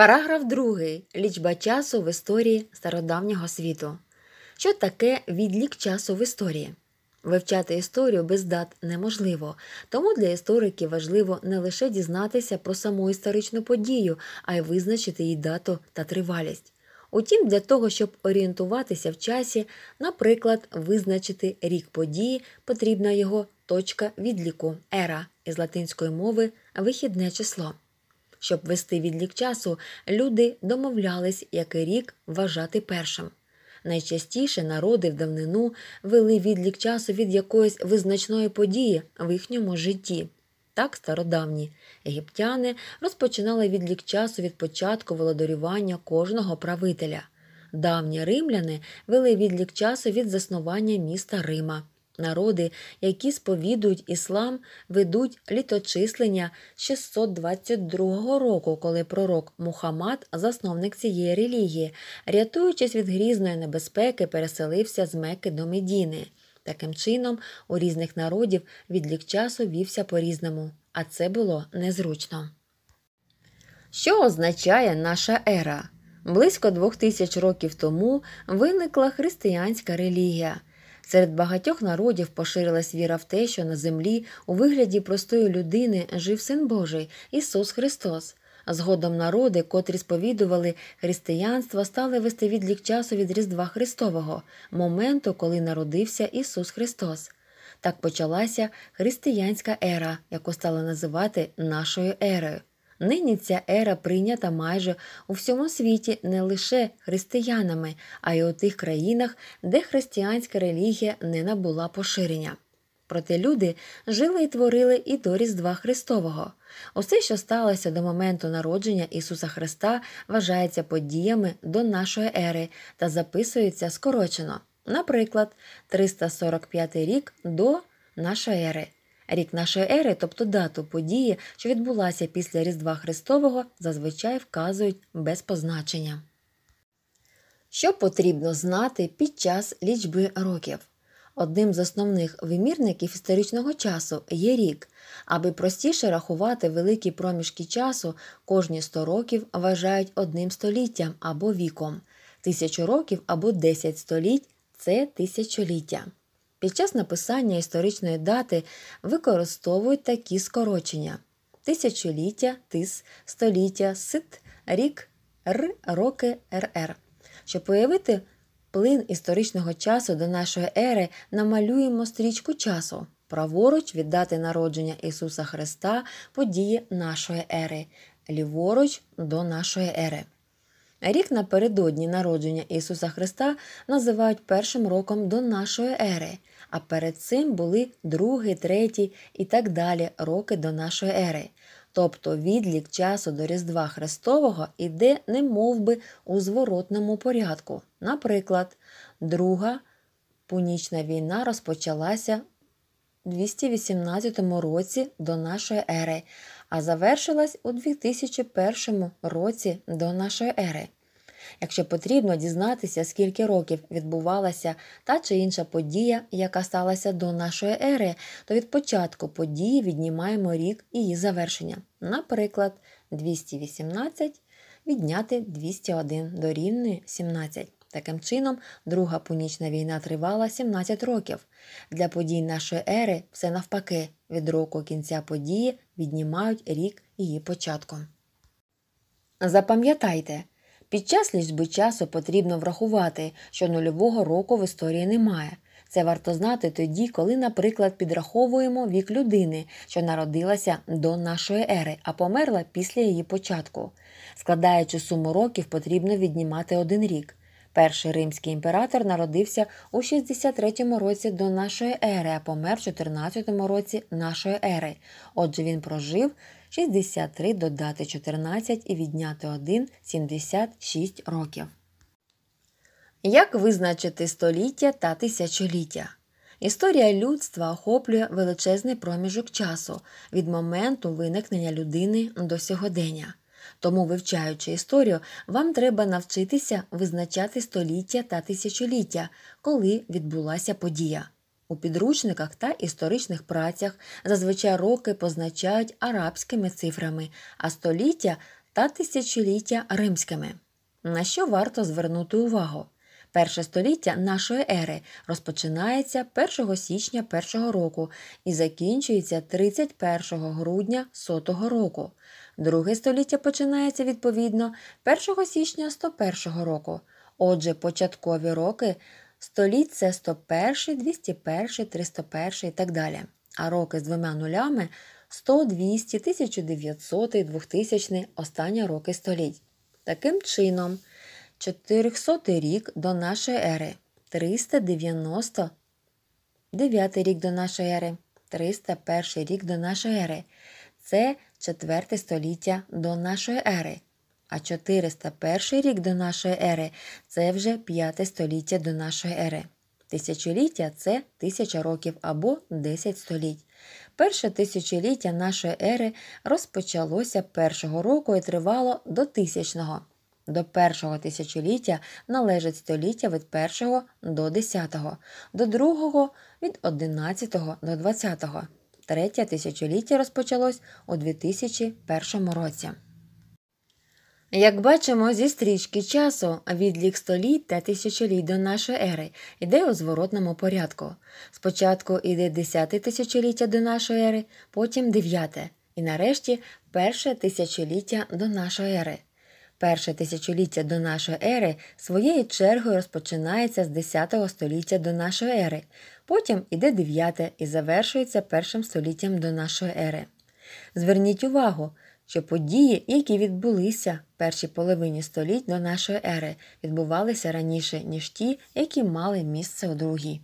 Параграф 2. Лічба часу в історії стародавнього світу. Що таке відлік часу в історії? Вивчати історію без дат неможливо, тому для істориків важливо не лише дізнатися про саму історичну подію, а й визначити її дату та тривалість. Утім, для того, щоб орієнтуватися в часі, наприклад, визначити рік події, потрібна його точка відліку ера із латинської мови вихідне число. Щоб вести відлік часу, люди домовлялись, який рік вважати першим. Найчастіше народи в давнину вели відлік часу від якоїсь визначної події в їхньому житті. Так стародавні єгиптяни розпочинали відлік часу від початку володарювання кожного правителя. Давні римляни вели відлік часу від заснування міста Рима. Народи, які сповідують іслам, ведуть літочислення 622 року, коли пророк Мухаммад, засновник цієї релігії, рятуючись від грізної небезпеки, переселився з Мекки до Медіни. Таким чином, у різних народів відлік часу вівся по-різному, а це було незручно. Що означає наша ера? Близько двох тисяч років тому виникла християнська релігія. Серед багатьох народів поширилась віра в те, що на землі у вигляді простої людини жив син Божий Ісус Христос. Згодом народи, котрі сповідували християнство, стали вести відлік часу від Різдва Христового, моменту, коли народився Ісус Христос. Так почалася християнська ера, яку стали називати нашою ерою. Нині ця ера прийнята майже у всьому світі не лише християнами, а й у тих країнах, де християнська релігія не набула поширення. Проте люди жили і творили і до Різдва Христового. Усе, що сталося до моменту народження Ісуса Христа, вважається подіями до нашої ери та записується скорочено, наприклад, 345 рік до нашої ери. Рік нашої ери, тобто дату події, що відбулася після Різдва Христового, зазвичай вказують без позначення. Що потрібно знати під час лічби років? Одним з основних вимірників історичного часу є рік. Аби простіше рахувати великі проміжки часу, кожні 100 років вважають одним століттям або віком, тисячу років або 10 століть це тисячоліття. Під час написання історичної дати використовують такі скорочення: тисячоліття, тис, століття, сит, рік, р, роки, РР. Щоб уявити плин історичного часу до нашої ери, намалюємо стрічку часу. Праворуч від дати народження Ісуса Христа події нашої ери, ліворуч до нашої ери. Рік напередодні народження Ісуса Христа називають першим роком до нашої ери, а перед цим були другий, третій і так далі роки до нашої ери. Тобто відлік часу до Різдва Христового іде не мов би, у зворотному порядку. Наприклад, Друга Пунічна війна розпочалася у 218 році до нашої ери, а завершилась у 2001 році до нашої ери якщо потрібно дізнатися, скільки років відбувалася та чи інша подія, яка сталася до нашої ери, то від початку події віднімаємо рік її завершення. Наприклад, 218 відняти 201 до дорівнює 17. Таким чином, Друга Пунічна війна тривала 17 років. Для подій нашої ери все навпаки, від року кінця події віднімають рік її початку. Запам'ятайте, під час лічби часу потрібно врахувати, що нульового року в історії немає. Це варто знати тоді, коли, наприклад, підраховуємо вік людини, що народилася до нашої ери, а померла після її початку. Складаючи суму років, потрібно віднімати один рік. Перший римський імператор народився у 63 році до нашої ери, а помер в 14 році нашої ери. Отже, він прожив 63 додати 14 і відняти 1 76 років. Як визначити століття та тисячоліття? Історія людства охоплює величезний проміжок часу від моменту виникнення людини до сьогодення. Тому, вивчаючи історію, вам треба навчитися визначати століття та тисячоліття, коли відбулася подія. У підручниках та історичних працях зазвичай роки позначають арабськими цифрами, а століття та тисячоліття римськими. На що варто звернути увагу? Перше століття нашої ери розпочинається 1 січня 1 року і закінчується 31 грудня 100 року. Друге століття починається відповідно 1 січня 101 року. Отже, початкові роки Століть це 101, 201, 301 і так далі. А роки з двома нулями 100, 200, 1900, 2000, останні роки століть. Таким чином, 400 рік до нашої ери, 399 рік до нашої ери, 301 рік до нашої ери. Це 4 століття до нашої ери а 401 рік до нашої ери це вже 5 століття до нашої ери. Тисячоліття це тисяча років або 10 століть. Перше тисячоліття нашої ери розпочалося першого року і тривало до тисячного. До першого тисячоліття належить століття від першого до десятого, до другого від одинадцятого до двадцятого. Третє тисячоліття розпочалось у 2001 році. Як бачимо зі стрічки часу, відлік століть та тисячоліть до нашої ери йде у зворотному порядку. Спочатку йде десяте тисячоліття до нашої ери, потім дев'яте, і нарешті перше тисячоліття до нашої ери. Перше тисячоліття до нашої ери своєю чергою розпочинається з 10 століття до нашої ери, потім іде 9 і завершується першим століттям до нашої ери. Зверніть увагу, що події, які відбулися в першій половині століть до нашої ери, відбувалися раніше, ніж ті, які мали місце у другій.